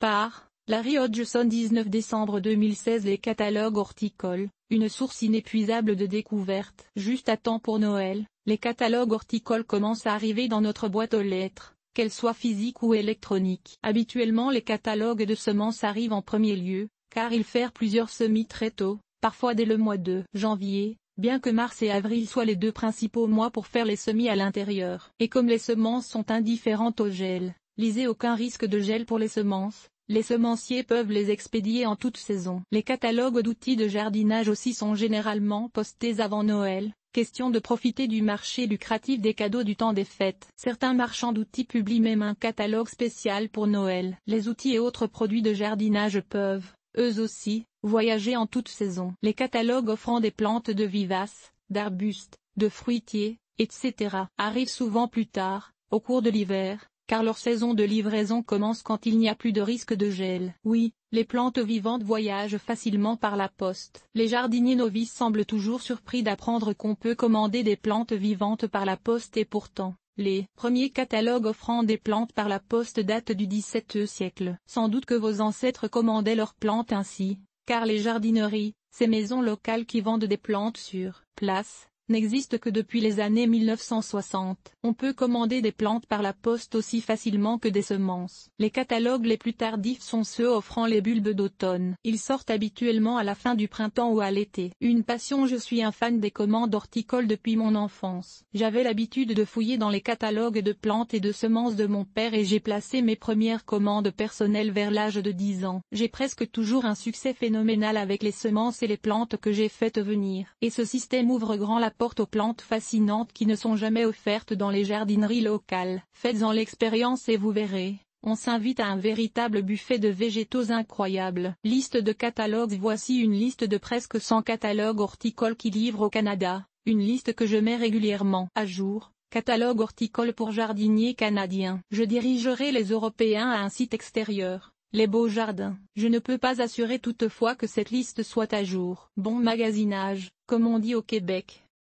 Par Larry Hodgson 19 décembre 2016 Les catalogues horticoles, une source inépuisable de découvertes. Juste à temps pour Noël, les catalogues horticoles commencent à arriver dans notre boîte aux lettres, qu'elles soient physiques ou électroniques. Habituellement les catalogues de semences arrivent en premier lieu, car ils fèrent plusieurs semis très tôt, parfois dès le mois de janvier, bien que mars et avril soient les deux principaux mois pour faire les semis à l'intérieur. Et comme les semences sont indifférentes au gel, aucun risque de gel pour les semences, les semenciers peuvent les expédier en toute saison. Les catalogues d'outils de jardinage aussi sont généralement postés avant Noël, question de profiter du marché lucratif des cadeaux du temps des fêtes. Certains marchands d'outils publient même un catalogue spécial pour Noël. Les outils et autres produits de jardinage peuvent, eux aussi, voyager en toute saison. Les catalogues offrant des plantes de vivaces, d'arbustes, de fruitiers, etc. arrivent souvent plus tard, au cours de l'hiver, car leur saison de livraison commence quand il n'y a plus de risque de gel. Oui, les plantes vivantes voyagent facilement par la poste. Les jardiniers novices semblent toujours surpris d'apprendre qu'on peut commander des plantes vivantes par la poste et pourtant, les premiers catalogues offrant des plantes par la poste datent du XVIIe siècle. Sans doute que vos ancêtres commandaient leurs plantes ainsi, car les jardineries, ces maisons locales qui vendent des plantes sur place, n'existe que depuis les années 1960. On peut commander des plantes par la poste aussi facilement que des semences. Les catalogues les plus tardifs sont ceux offrant les bulbes d'automne. Ils sortent habituellement à la fin du printemps ou à l'été. Une passion je suis un fan des commandes horticoles depuis mon enfance. J'avais l'habitude de fouiller dans les catalogues de plantes et de semences de mon père et j'ai placé mes premières commandes personnelles vers l'âge de 10 ans. J'ai presque toujours un succès phénoménal avec les semences et les plantes que j'ai faites venir. Et ce système ouvre grand la Porte aux plantes fascinantes qui ne sont jamais offertes dans les jardineries locales. Faites-en l'expérience et vous verrez, on s'invite à un véritable buffet de végétaux incroyables. Liste de catalogues Voici une liste de presque 100 catalogues horticoles qui livrent au Canada, une liste que je mets régulièrement à jour. Catalogue horticole pour jardiniers canadiens. Je dirigerai les Européens à un site extérieur les beaux jardins. Je ne peux pas assurer toutefois que cette liste soit à jour. Bon magasinage, comme on dit au Québec.